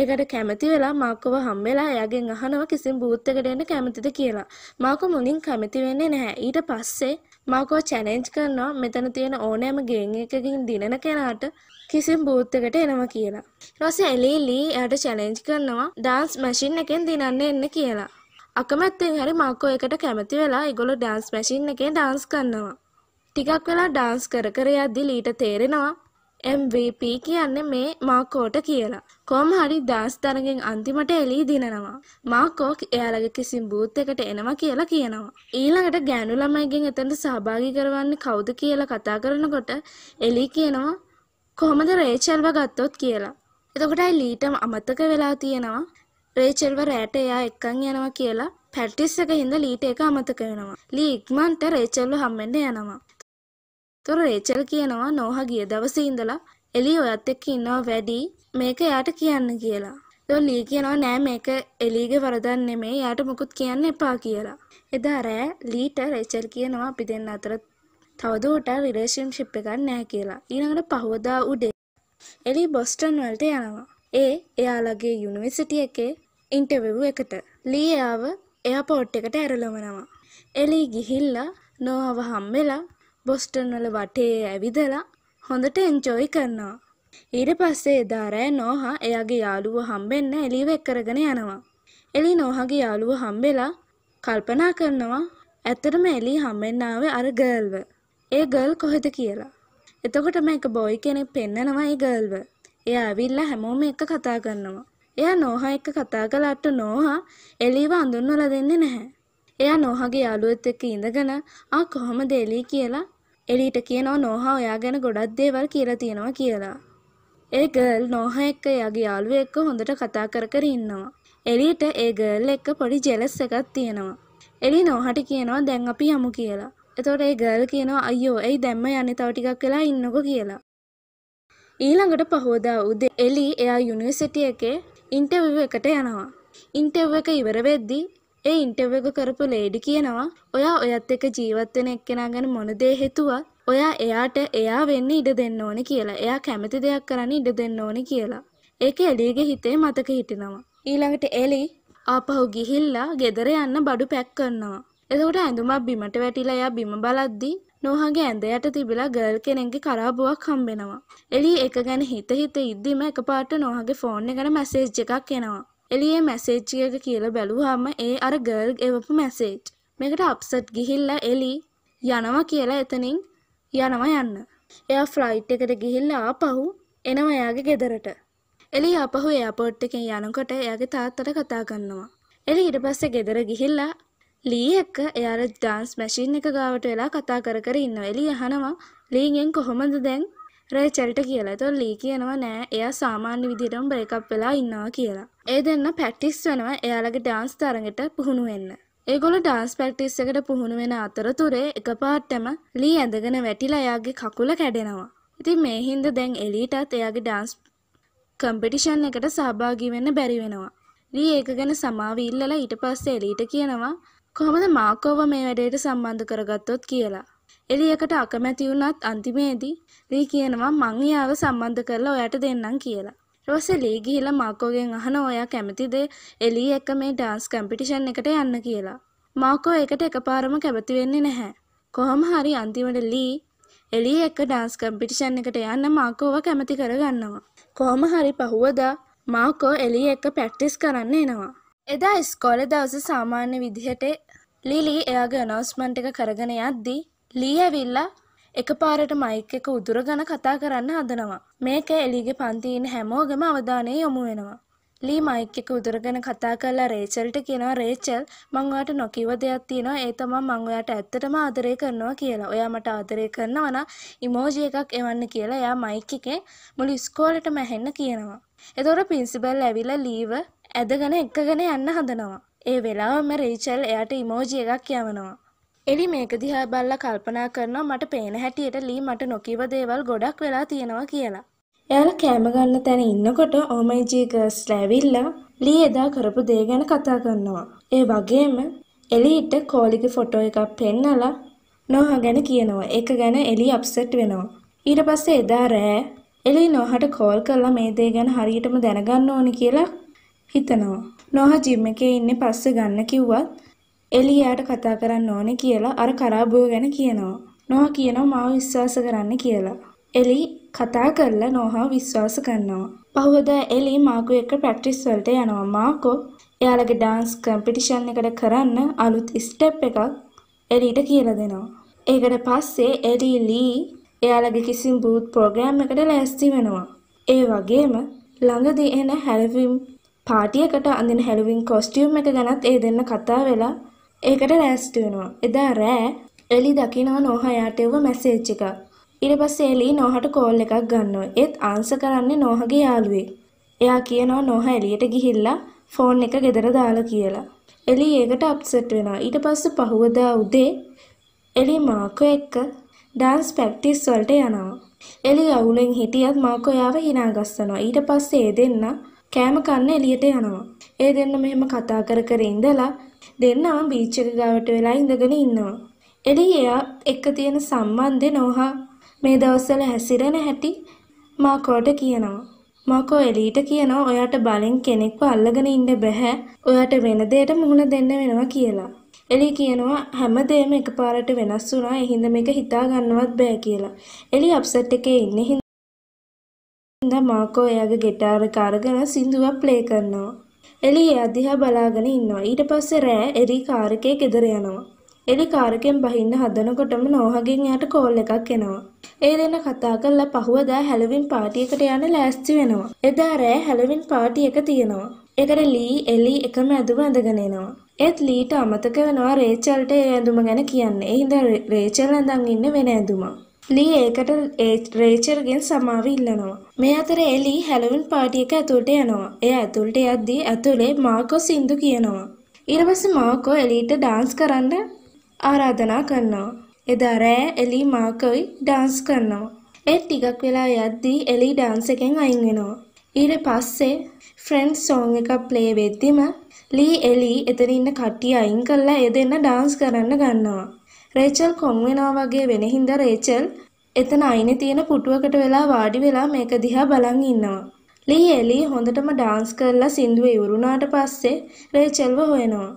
ඒකට කැමති වෙලා මාකෝව හම්බෙලා එයාගෙන් අහනවා කිසිම් බූත් එකට එන්න කැමතිද කියලා. මාකෝ මුලින් කැමති වෙන්නේ නැහැ. ඊට පස්සේ මවකෝ චැලෙන්ජ් කරනවා මෙතන තියෙන ඕනෑම ගේම් එකකින් දිනන කෙනාට කිසිම් බූත් එකට එනවා කියලා. ඊපස්සේ එලීලී එයාට චැලෙන්ජ් කරනවා dance machine එකෙන් දිනන්න එන්න කියලා. අකමැත්තෙන් හරි මවකෝ එකට කැමති වෙලා ඒගොල්ලෝ dance machine එකේ dance කරනවා. ටිකක් වෙලා dance කර කර යද්දි ලීට තේරෙනවා MVP කියන්නේ මේ මාකෝට කියලා. කොහොම හරි දාස් තරගෙන් අන්තිමට එළිය දිනනවා. මාකෝ එයාලගේ කිසිම බූත් එකට එනවා කියලා කියනවා. ඊළඟට ගෑනු ළමයිගෙන් එතනට සහභාගී කරවන්නේ කවුද කියලා කතා කරනකොට එලි කියනවා කොහොමද රේචල්ව ගත්තොත් කියලා. එතකොට ලීටම අමතක වෙලා තියෙනවා රේචල්ව රැට එයා එක්කන් යනවා කියලා පැටිස් එක හින්දා ලීට එක අමතක වෙනවා. ලී ඉක්මන්ට රේචල්ව හම්බෙන්න යනවා. තොර රේචල් කියනවා නෝහා ගිය දවසේ ඉඳලා එලි ඔයත් එක්ක ඉන්නවා වැඩි මේක එයාට කියන්න කියලා. තොර ලී කියනවා නෑ මේක එලීගේ වරදක් නෙමෙයි එයාට මුකුත් කියන්න එපා කියලා. එදා රෑ ලීට රේචල් කියනවා අපි දෙන්න අතර තවදුරටත් රිලේෂන්ෂිප් එකක් නෑ කියලා. ඊළඟට පහවදා උදේ එලි බොස්ටන් වලට යනවා. ඒ එයාලගේ යුනිවර්සිටි එකේ ඉන්ටර්විව් එකට ලී එයාව එයාපෝට් එකට ඇරලවනවා. එලි ගිහිල්ලා නෝහව හම්බෙලා බොස්ටන් වල වටේ ඇවිදලා හොඳට එන්ජොයි කරනවා. ඊට පස්සේ එදා රෑ නෝහා එයාගේ යාළුව හම්බෙන්න එලිව එක්කරගෙන යනවා. එලි නෝහාගේ යාළුව හම්බෙලා කල්පනා කරනවා ඇත්තටම එලි හම්බෙන්න ආවේ අර ගර්ල්ව. ඒ ගර්ල් කොහෙද කියලා. එතකොට මේක බොයි කෙනෙක් පෙන්නනවා ඒ ගර්ල්ව. එයා ඇවිල්ලා හැමෝම එක්ක කතා කරනවා. එයා නෝහා එක්ක කතා කළාට නෝහා එලිව අඳුන්වලා දෙන්නේ නැහැ. එයා නෝහාගේ යාළුවෙත් එක්ක ඉඳගෙන ආ කොහොමද එලී කියලා එලීට කියනවා නෝහා ඔයා ගැන ගොඩක් දේවල් කියලා තියෙනවා කියලා. ඒ ගර්ල් නෝහා එක්ක එයාගේ යාළුවෙ එක්ක හොඳට කතා කර කර ඉන්නවා. එලීට ඒ ගර්ල් එක්ක පොඩි ජෙලස් එකක් තියෙනවා. එලී නෝහාට කියනවා දැන් අපි යමු කියලා. එතකොට ඒ ගර්ල් කියනවා අයියෝ එයි දැම්ම යන්නේ තව ටිකක් වෙලා ඉන්නකෝ කියලා. ඊළඟට පහෝදා උදේ එලී එයා යුනිවර්සිටි එකේ ඉන්ටර්විව් එකට යනවා. ඉන්ටර්ව් එක ඉවර වෙද්දී ඒ ඉන්ටර්වයු එක කරපු ලේඩි කියනවා ඔයා ඔයත් එක්ක ජීවත් වෙන එක්කෙනා ගැන මොන දේ හිතුවත් ඔයා එයාට එයා වෙන්න ඉඩ දෙන්න ඕනේ කියලා. එයා කැමති දෙයක් කරන්න ඉඩ දෙන්න ඕනේ කියලා. ඒක එලීගේ හිතේ මතක හිටිනවා. ඊළඟට එලි ආපහු ගිහිල්ලා ගෙදර යන්න බඩු පැක් කරනවා. එතකොට ඇඳුමක් බිමට වැටිලා එයා බිම බලද්දී නෝහගේ ඇඳයට තිබිලා ගර්ල් කෙනෙක්ගේ කරාබුවක් හම්බෙනවා. එලි එක ගැන හිත හිත ඉද්දිම එකපාරට නෝහගේ ෆෝන් එකට මැසේජ් එකක් එනවා. එළියේ මැසේජ් එක කියලා බැලුවාම ඒ අර ගර්ල් එවපු මැසේජ්. මේකට අප්සෙට් ගිහිල්ලා එලි යනවා කියලා එතනින් යනවා යන්න. එයා ෆ්ලයිට් එකට ගිහිල්ලා ආපහු එනවා එයාගේ ගෙදරට. එලි ආපහු එයාපෝට් එකෙන් යනකොට එයාගේ තාත්තට කතා කරනවා. එලි ඊට පස්සේ ගෙදර ගිහිල්ලා ලී එක්ක එයාර ඩාන්ස් මැෂින් එක ගාවට වෙලා කතා කර කර ඉන්නවා. එලි අහනවා ලීගෙන් කොහොමද දැන් රේචල්ට කියලා. එතකොට ලී කියනවා නෑ එයා සාමාන්‍ය විදිහටම බ්‍රේකප් වෙලා ඉන්නවා කියලා. ඒ දෙන්න ප්‍රැක්ටිස් වෙනවා එයාලගේ ඩාන්ස් තරඟට පුහුණු වෙන්න. ඒගොල්ලෝ ඩාන්ස් ප්‍රැක්ටිස් එකට පුහුණු වෙන අතරතුරේ එකපාරටම ලී ඇඳගෙන වැටිලා එයාගේ කකුල කැඩෙනවා. ඉතින් මේ හින්දා දැන් එලීටත් එයාගේ ඩාන්ස් කම්පිටිෂන් එකට සහභාගී වෙන්න බැරි වෙනවා. ලී ඒක ගැන සමාව ඉල්ලලා ඊට පස්සේ එලීට කියනවා කොහොමද මාකෝව මේ වැඩේට සම්බන්ධ කරගත්තොත් කියලා. එලියකට අකමැති වුණත් අන්තිමේදී ලී කියනවා මං එයාව සම්බන්ධ කරලා ඔයාට දෙන්නම් කියලා. ඊපස්සේ ලී ගිහිල්ලා මාකෝගෙන් අහනවා ඔයා කැමතිද එලී එක්ක මේ ඩාන්ස් කම්පිටිෂන් එකට යන්න කියලා. මාකෝ ඒකට එකපාරම කැමති වෙන්නේ නැහැ. කොහොම හරි අන්තිමට ලී එලී එක්ක ඩාන්ස් කම්පිටිෂන් එකට යන්න මාකෝව කැමති කරගන්නවා. කොහොම හරි පහුවදා මාකෝ එලී එක්ක ප්‍රැක්ටිස් කරන්න එනවා. එදා ඉස්කෝලේ දවසේ සාමාන්‍ය විදිහට ලිලි එයාගේ අනවුස්මන්ට් එක කරගෙන යද්දී ලී ඇවිල්ලා එකපාරට මයික් එක උදුරගෙන කතා කරන්න හදනවා. මේක එලීගේ පන්ති ඉන්න හැමෝගෙම අවධානය යොමු වෙනවා. ලී මයික් එක උදුරගෙන කතා කරලා රේචල්ට කියනවා රේචල් මං ඔයාට නොකිව දෙයක් තියෙනවා ඒ තමයි මං ඔයාට ඇත්තටම ආදරය කරනවා කියලා. ඔයා මට ආදරය කරනවා නම් ඉමෝජි එකක් එවන්න කියලා එයා මයික් එකෙන් මුළු ඉස්කෝලේටම ඇහෙන්න කියනවා. එතකොට ප්‍රින්සිපල් ඇවිල්ලා ලීව ඇදගෙන එක්කගෙන යන්න හදනවා. ඒ වෙලාවම රේචල් එයාට ඉමෝජි එකක් යවනවා. එලි මේක දිහා බල්ලා කල්පනා කරනවා මට පේන හැටියට ලී මට නොකිව දේවල් ගොඩක් වෙලා තියෙනවා කියලා. එයාලා කෑම ගන්න තැන ඉන්නකොට ඕමයිජී ගර්ස්ලා ඇවිල්ලා ලී එදා කරපු දේ ගැන කතා කරනවා. ඒ වගේම එලීට කෝලිගේ ෆොටෝ එකක් පෙන්නලා නොහා ගැන කියනවා. ඒක ගැන එලි අප්සෙට් වෙනවා. ඊට පස්සේ එදා රෑ එලි නොහට කෝල් කරලා මේ දේ ගැන හරියටම දැනගන්න ඕනි කියලා හිතනවා. නොහා ජිම් එකේ ඉන්නේ පස්සේ ගන්න කිව්වත් එලියාට කතා කරන්න ඕනේ කියලා අර කරාබුව ගැන කියනවා. නොහා කියනවා මාව විශ්වාස කරන්න කියලා. එලි කතා කරලා නොහා විශ්වාස කරනවා. පහුවදා එලි මාකු එක්ක ප්‍රැක්ටිස් වලට යනවා. මාකෝ එයාලගේ ඩාන්ස් කම්පිටිෂන් එකට කරන්න අලුත් ස්ටෙප් එකක් එලිට කියලා දෙනවා. ඒකට පස්සේ එලි ලී එයාලගේ කිසිම බූත් ප්‍රෝග්‍රෑම් එකට ලෑස්ති වෙනවා. ඒ වගේම ළඟදී එන හැලවිම් පාටියකට අඳින හැලවිම් කොස්ටියුම් එක ගැනත් ඒ දෙන්න කතා වෙලා ඒකට ලෑස්ති වෙනවා. එදා රෑ එලි දකිනවා නෝහාට එවුව මැසේජ් එකක්. ඊට පස්සේ එලි නෝහට කෝල් එකක් ගන්නවා. ඒත් ආන්සර් කරන්නේ නෝහගේ යාළුවෙක්. එයා කියනවා නෝහා එලියට ගිහිල්ලා ෆෝන් එක ගෙදර දාලා කියලා. එලි ඒකට අප්සෙට් වෙනවා. ඊට පස්සේ පහුවදා උදේ එලි මාකෝ එක්ක ඩාන්ස් ප්‍රැක්ටිස් වලට යනවා. එලි අවුලෙන් හිටියත් මාකෝ යාව hina ගස්සනවා. ඊට පස්සේ ඒ දෙන්න කෑම කන්න එළියට යනවා. ඒ දෙන්න මෙහෙම කතා කර කර ඉඳලා දෙන්නම බීච් එක ගාවට වෙලා ඉඳගෙන ඉන්නවා. එළියා එක්ක තියෙන සම්බන්ධේ නොහා මේ දවස්වල හැසිරෙන හැටි මාකෝට කියනවා. මාකෝ එලීට කියනවා ඔයාට බලෙන් කෙනෙක්ව අල්ලගෙන ඉන්න බෑ. ඔයාට වෙන දෙයකට මුහුණ දෙන්න වෙනවා කියලා. එලී කියනවා හැමදේම එකපාරට වෙනස් වුණා. ඒ හින්දා මේක හිතා ගන්නවත් බෑ කියලා. එලී අප්සෙට් එකේ ඉන්නේ හින්දා මාකෝ එයාගේ গিටාර එක අරගෙන සින්දුවක් ප්ලේ කරනවා. එළි එයා දිහා බලාගෙන ඉන්නවා. ඊට පස්සේ රෑ එරි කාර් එකේ ගෙදර යනවා. එලි කාරකෙන් බහින්න හදනකොටම නෝහගෙන් එයාට කෝල් එකක් එනවා. ඒලෙන කතා කරලා පහුවදා හැලවින් පාටි එකට යන්න ලෑස්ති වෙනවා. එදා රෑ හැලවින් පාටි එක තියෙනවා. ඒකට ලී එලි එකම ඇඳුම ඇඳගෙන එනවා. ඒත් ලීට අමතක වෙනවා රේචල්ට ඒ ඇඳුම ගැන කියන්නේ. ඒ හින්දා රේචල් ඇඳන් ඉන්නේ වෙන ඇඳුමක්. ලී ඒකට රේචර්ගෙන් සමාව ඉල්ලනවා. මේ අතර එලී හැලවින් පාටියක ඇතුළට යනවා. එය ඇතුළට යද්දී ඇතුළේ මාකෝ සින්දු කියනවා. ඊරවස මාකෝ එලීට ඩාන්ස් කරන්න ආරාධනා කරනවා. එදා රෑ එලී මාකෝයි ඩාන්ස් කරනවා. ඒ ටිකක් වෙලා යද්දී එලී ඩාන්ස් එකෙන් අයින් වෙනවා. ඊට පස්සේ ෆ්‍රෙන්ඩ් සෝන් එකක් ප්ලේ වෙද්දිම ලී එලී එතන ඉන්න කට්ටිය අයින් කරලා ඒ දෙන්න ඩාන්ස් කරන්න ගන්නවා. රේචල් කොන් වෙනවා වගේ වෙන හින්දා රේචල් එතන අයිනේ තියෙන පුටුවකට වෙලා වාඩි වෙලා මේක දිහා බලන් ඉන්නවා. ලී එලි හොඳටම ඩාන්ස් කරලා සින්දුව ඉවරුනාට පස්සේ රේචල්ව හොයනවා.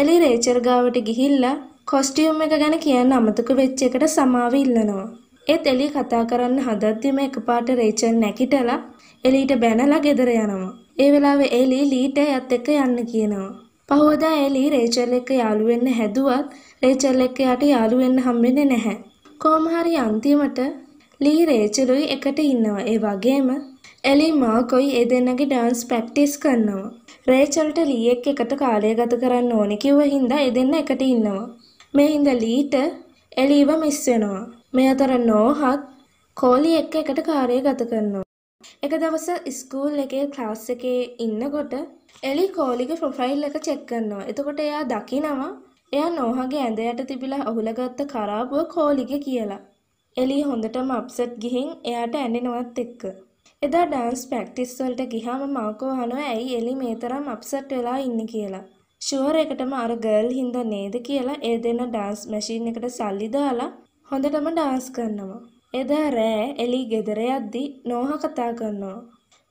එලි රේචල් ගාවට ගිහිල්ලා කොස්ටියුම් එක ගැන කියන්න අමතක වෙච්ච එකට සමාව ඉල්ලනවා. ඒත් එලි කතා කරන්න හදද්දිම එකපාරට රේචල් නැකිටලා එලිට බැනලා ගෙදර යනවා. ඒ වෙලාවේ එලි ලීට එයත් එක්ක යන්න කියනවා. පහවදා එලි රේචල් එක්ක යාළු වෙන්න හැදුවත් රේචල් එක්ක යට යාළු වෙන්න හම්බෙන්නේ නැහැ. කොහොම හරි අන්තිමට ලී රේචලුයි එකට ඉන්නවා. ඒ වගේම එලි මාකොයි ඒ දෙන්නගේ ඩාන්ස් ප්‍රැක්ටිස් කරනවා. රේචල්ට ලී එක්ක එකට කාලය ගත කරන්න ඕනේ කිව්ව හින්දා ඒ දෙන්න එකට ඉන්නවා. මේ හින්දා ලීට එලිව මිස් වෙනවා. මේ අතර නෝහත් කෝලි එක්ක එකට කාර්යය ගත කරනවා. එක දවස ස්කූල් එකේ ක්ලාස් එකේ ඉන්නකොට එලි කෝලිගේ ප්‍රොෆයිල් එක චෙක් කරනවා. එතකොට එයා දකිනවා එයා නෝහගේ ඇඳ යට තිබිලා අහුලගත්ත කරාබුව කෝලිගේ කියලා. එලි හොඳටම අප්සෙට් ගිහින් එයාට ඇඬෙනවත් එක්ක. එදා ඩාන්ස් ප්‍රැක්ටිස් වලට ගිහම මාකෝ අහනවා ඇයි එලි මේ තරම් අප්සෙට් වෙලා ඉන්නේ කියලා. ෂුවර් එකටම අර ගර්ල් හින්දා නේද කියලා ඒ දෙන ඩාන්ස් මැෂින් එකට සල්ලි දාලා හොඳටම ඩාන්ස් කරනවා. එදා රෑ එලි ගෙදර යද්දි නෝහා කතා කරනවා.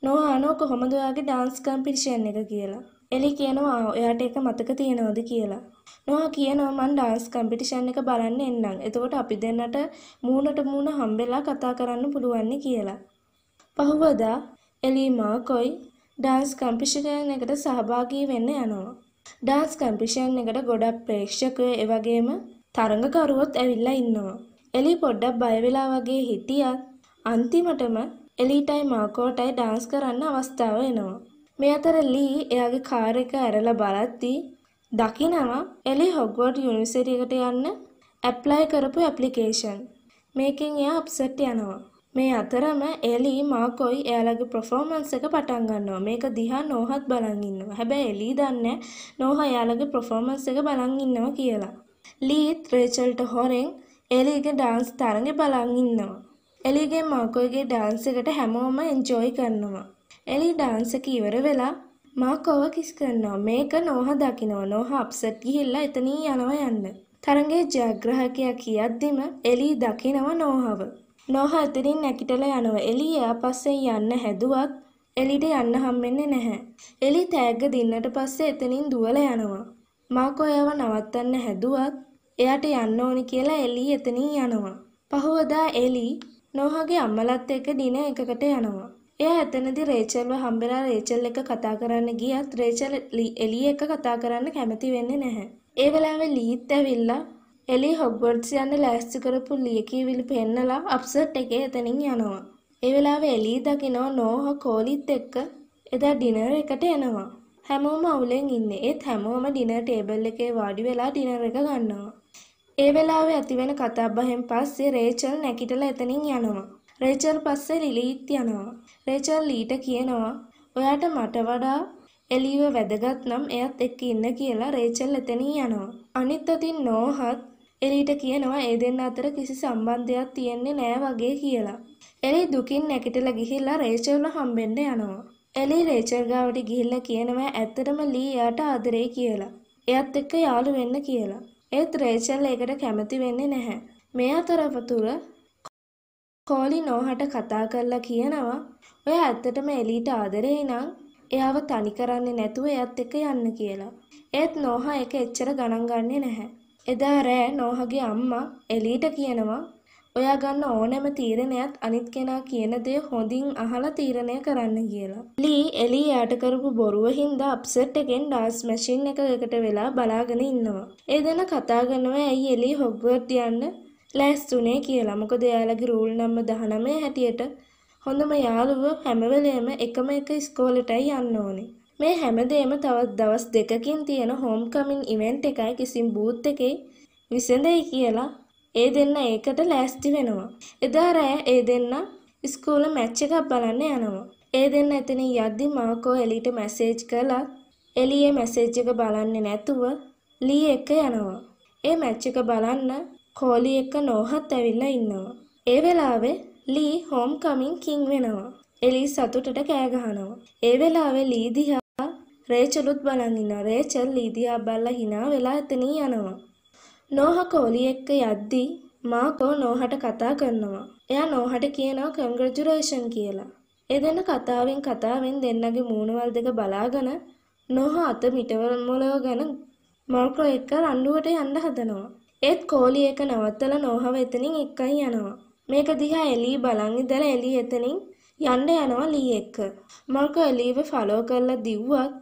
නෝහා අනෝ කොහොමද ඔයාගේ ඩාන්ස් කම්පිටිෂන් එක කියලා. එලි කියනවා ඔයාට ඒක මතක තියෙනවද කියලා. නොහ කියනවා මං ඩාන්ස් කම්පිටිෂන් එක බලන්න එන්නම්. එතකොට අපි දෙන්නට මූණට මූණ හම්බෙලා කතා කරන්න පුළුවන් කියලා. පහුවදා එලිමා කොයි ඩාන්ස් කම්පිටිෂන් එකට සහභාගී වෙන්න යනවා. ඩාන්ස් කම්පිටිෂන් එකට ගොඩක් ප්‍රේක්ෂකයෝ ඒ වගේම තරඟකරුවොත් ඇවිල්ලා ඉන්නවා. එලි පොඩ්ඩක් බය වෙලා වගේ හිටියත් අන්තිමටම එලීටයි මාකෝටයි ඩාන්ස් කරන්න අවස්ථාව එනවා. මේ අතර ලී එයාගේ කාර් එක ඇරලා බලද්දී දකිනවා එලි හොග්වර්ඩ් යුනිවර්සිටි එකට යන්න ඇප්ලයි කරපු ඇප්ලිකේෂන්. මේකෙන් එයා අප්සෙට් යනවා. මේ අතරම එලි මාකොයි එයාලගේ පර්ෆෝමන්ස් එක පටන් ගන්නවා. මේක දිහා නෝහත් බලන් ඉන්නවා. හැබැයි එලි දන්නේ නෝහා එයාලගේ පර්ෆෝමන්ස් එක බලන් ඉන්නවා කියලා. ලීත් රේචල්ට හොරෙන් එලිගේ ඩාන්ස් තරඟ බලන් ඉන්නවා. එලිගේ මාකෝගේ ඩාන්ස් එකට හැමෝම එන්ජොයි කරනවා. එලි ඩාන්ස් එක ඉවර වෙලා මාකෝව කිස් කරනවා. මේක නෝහා දකිනවා. නෝහා අප්සෙට් ගිහිල්ලා එතනින් යනවා යන්න. තරඟයේ ජයග්‍රහකයා කියද්දිම එලි දකිනවා නෝහාව. නෝහා එතනින් නැකිටලා යනවා. එලි එයා පස්සේ යන්න හැදුවත් එලිට යන්න හම්බෙන්නේ නැහැ. එලි තෑග්ග දෙන්නට පස්සේ එතනින් දුවලා යනවා. මාකෝ යව නවත්තන්න හැදුවත් එයාට යන්න ඕනි කියලා එලි එතනින් යනවා. පහුවදා එලි නෝහාගේ අම්මලත් එක්ක ඩිනර් එකකට යනවා. එයා එතනදී රේචල්ව හම්බෙලා රේචල් එක්ක කතා කරන්න ගියත් රේචල් එලි එක්ක කතා කරන්න කැමති වෙන්නේ නැහැ. ඒ වෙලාවේ ලීත් ඇවිල්ලා එලි හොබ්වර්ඩ්ස් යන්න ලෑස්ති කරපු ලියකියවිලි පෙන්නලා අප්සට් එකේ එතනින් යනවා. ඒ වෙලාවේ එලි දකිනවා නෝහ කෝලිත් එක්ක එදා ඩිනර් එකට එනවා. හැමෝම අවුලෙන් ඉන්නේ. ඒත් හැමෝම ඩිනර් ටේබල් එකේ වාඩි වෙලා ඩිනර් එක ගන්නවා. ඒ වෙලාවේ ඇතිවෙන කතාබහෙන් පස්සේ රේචල් නැගිටලා එතනින් යනවා. රේචල් පස්සේ ලිලීත් යනවා. රේචල් ලීට කියනවා ඔයාට මට වඩා එලීව වැදගත් නම් එයත් එක්ක ඉන්න කියලා රේචල් එතනින් යනවා. අනිත් අතින් නෝහත් එලීට කියනවා ඒ දෙන්න අතර කිසි සම්බන්ධයක් තියෙන්නේ නෑ වගේ කියලා. එලී දුකින් නැගිටලා ගිහිල්ලා රේචල්ව හම්බෙන්න යනවා. එලී රේචල් ගාවට ගිහිල්ලා කියනවා ඇත්තටම ලී එයාට ආදරේ කියලා. එයත් එක්ක යාළු වෙන්න කියලා. ඒත් රේචල් ඒකට කැමති වෙන්නේ නැහැ. මේ අතරතුර කෝලි නෝහට කතා කරලා කියනවා ඔය ඇත්තටම එලීට ආදරේ නම් එයාව තනි කරන්නේ නැතුව එයත් එක්ක යන්න කියලා. ඒත් නෝහා ඒක එච්චර ගණන් ගන්නේ නැහැ. එදා රෑ නෝහගේ අම්මා එලීට කියනවා ඔයා ගන්න ඕනෑම තීරණයක් අනිත් කෙනා කියන දේ හොඳින් අහලා තීරණය කරන්න කියලා. ලී එලී යාට කරපු බොරුව හින්දා අප්සෙට් එකෙන් ඩාන්ස් මැෂින් එකකට වෙලා බලාගෙන ඉන්නවා. ඒ දෙන කතා කරනවා ඇයි එලී හොග්වර්ට් යන්න ලෑස්තුනේ කියලා. මොකද එයාලගේ රූල් නම්බර් 19 හැටියට හොඳම යාළුව හැම වෙලේම එකම එක ඉස්කෝලෙටයි යන්න ඕනේ. මේ හැමදේම තවත් දවස් දෙකකින් තියෙන හෝම් කමින් ඉවෙන්ට් එකයි කිසිම බූත් එකේ විසඳයි කියලා ඒ දෙන්න ඒකට ලෑස්ති වෙනවා. එදා රෑ ඒ දෙන්න ස්කූල මැච් එකක් බලන්න යනවා. ඒ දෙන්න එතනින් යද්දි මාකෝ එලීට මැසේජ් කළා. එලියේ මැසේජ් එක බලන්නේ නැතුව ලී එක යනවා. ඒ මැච් එක බලන්න කෝලි එක්ක නෝහත් ඇවිල්ලා ඉන්නවා. ඒ වෙලාවේ ලී හෝම් කමින් කින් වෙනවා. එලී සතුටට කෑ ගහනවා. ඒ වෙලාවේ ලී දිහා රේචලුත් බලන් ඉන්නවා. රේචල් ලී දිහා බලලා hina වෙලා එතනින් යනවා. නෝහා කෝලි එක්ක යද්දී මාකෝ නෝහට කතා කරනවා. එයා නෝහට කියනවා කංග්‍රැචුලේෂන් කියලා. ඒ දෙන්න කතාවෙන් කතාවෙන් දෙන්නගේ මූණවල් දෙක බලාගෙන නෝහා අත මිටවල මොලවගෙන මාකෝ එක්ක රණ්ඩුවට යන්න හදනවා. ඒත් කෝලි එක නවත්තලා නෝහාව එතනින් එක්කයි යනවා. මේක දිහා එලී බලන් ඉඳලා එලී එතනින් යන්න යනවා ලී එක්ක. මාකෝ එලීව ෆලෝ කරලා දිව්වත්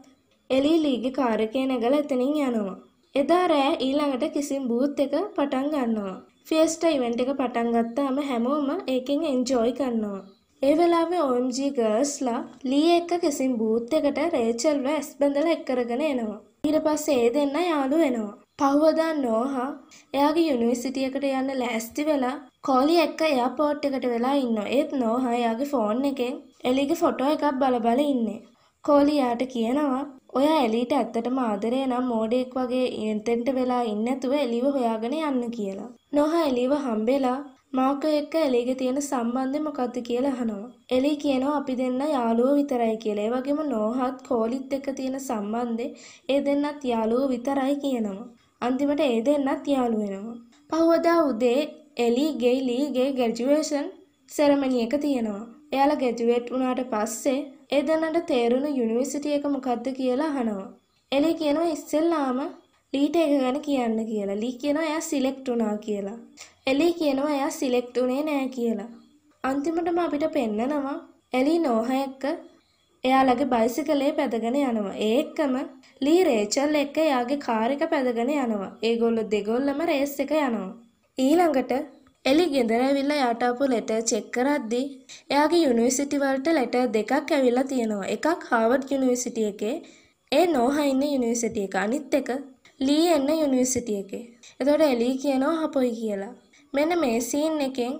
එලී ලීගේ කාර් එකේ නැගලා එතනින් යනවා. එදා රෑ ඊළඟට කිසිම් බූත් එක පටන් ගන්නවා. ෆියස්ටා ඉවෙන්ට් එක පටන් ගත්තාම හැමෝම ඒකෙන් එන්ජොයි කරනවා. ඒ වෙලාවේ OMG ගර්ල්ස්ලා ලී එක්ක කිසිම් බූත් එකට රේචල්ව ඇස් බඳලා එක් කරගෙන එනවා. ඊට පස්සේ ඒ දෙන්න යාළු වෙනවා. පහුවදා නෝහා එයාගේ යුනිවර්සිටි එකට යන්න ලෑස්ති වෙලා කෝලි එක්ක එයාපෝට් එකට වෙලා ඉන්නවා. ඒත් නෝහා එයාගේ ෆෝන් එකෙන් එලිගේ ෆොටෝ එකක් බල බල ඉන්නේ. කෝලි යාට කියනවා ඔයා එලීට ඇත්තටම ආදරේ නම් මෝඩෙක් වගේ එතෙන්ට වෙලා ඉන්නැතුව එලීව හොයාගෙන යන්න කියලා. නොහා එලීව හම්බෙලා මාක එක්ක එලීගේ තියෙන සම්බන්ධය මොකද්ද කියලා අහනවා. එලී කියනවා අපි දෙන්න යාළුවෝ විතරයි කියලා. ඒ වගේම නෝහත් කෝලිත් එක්ක තියෙන සම්බන්ධය ඒ දෙන්නත් යාළුවෝ විතරයි කියනවා. අන්තිමට ඒ දෙන්නත් යාළු වෙනවා. පහවදා උදේ එලී ගෙයිලීගේ ග්‍රැජුවේෂන් සෙරමනි එක තියෙනවා. එයාලා ගැජුවේට් වුණාට පස්සේ ඒ දැනට තේරුණු යුනිවර්සිටි එක මොකද්ද කියලා අහනවා. එලි කියනවා ඉස්සෙල්ලාම ලීට එක ගැන කියන්න කියලා. ලී කියනවා එයා සිලෙක්ට් වුණා කියලා. එලි කියනවා එයා සිලෙක්ට් උනේ නෑ කියලා. අන්තිමටම අපිට පෙන්නනවා එලි නෝහා එක්ක එයාලගේ බයිසිකලේ පැදගෙන යනවා. ඒකම ලී රේචල් එක්ක එයාගේ කාර් එක පැදගෙන යනවා. ඒගොල්ලෝ දෙගොල්ලම රේස් එක යනවා. ඊළඟට එලි ගෙදර ඇවිල්ලා යාට ආපු ලෙටර් චෙක් කරද්දී එයාගේ යුනිවර්සිටි වලට ලෙටර් දෙකක් ඇවිල්ලා තියෙනවා. එකක් හාවර්ඩ් යුනිවර්සිටි එකේ, ඒ නෝහා ඉන්න යුනිවර්සිටි එක. අනිත් එක ලී එන්න යුනිවර්සිටි එකේ. එතකොට එලි කියනවා හපොයි කියලා. මෙන්න මේ සීන් එකෙන්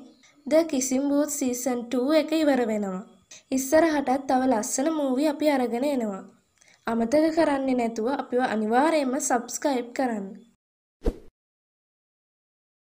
ද කිසිම් බූත් සීසන් 2 එක ඉවර වෙනවා. ඉස්සරහටත් තව ලස්සන මූවි අපි අරගෙන එනවා. අමතක කරන්නේ නැතුව අපිව අනිවාර්යයෙන්ම සබ්ස්ක්‍රයිබ් කරන්න.